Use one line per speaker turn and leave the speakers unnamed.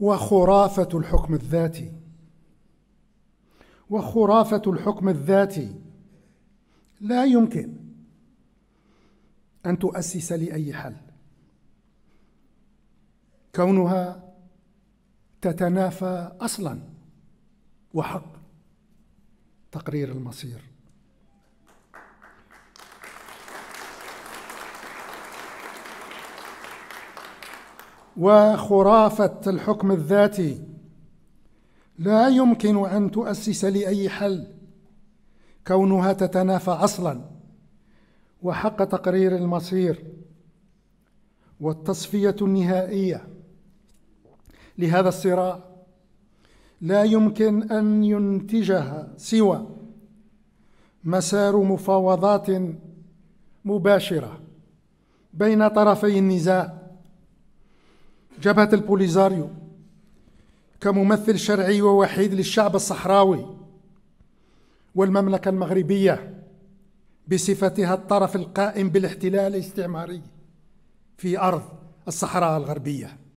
وخرافة الحكم الذاتي وخرافة الحكم الذاتي لا يمكن أن تؤسس لأي حل كونها تتنافى أصلا وحق تقرير المصير وخرافة الحكم الذاتي لا يمكن أن تؤسس لأي حل كونها تتنافى أصلا وحق تقرير المصير والتصفية النهائية لهذا الصراع لا يمكن أن ينتجها سوى مسار مفاوضات مباشرة بين طرفي النزاع جبهة البوليزاريو كممثل شرعي ووحيد للشعب الصحراوي والمملكة المغربية بصفتها الطرف القائم بالاحتلال الاستعماري في أرض الصحراء الغربية